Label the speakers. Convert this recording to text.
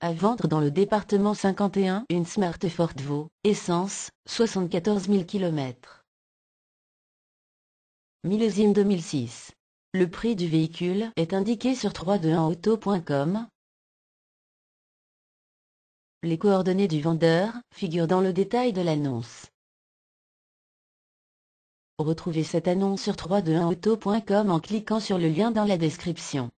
Speaker 1: À vendre dans le département 51 une Smart Ford Vaux, essence, 74 000 km. Millésime 2006. Le prix du véhicule est indiqué sur 321auto.com. Les coordonnées du vendeur figurent dans le détail de l'annonce.
Speaker 2: Retrouvez cette annonce sur 321auto.com en cliquant sur le lien dans la description.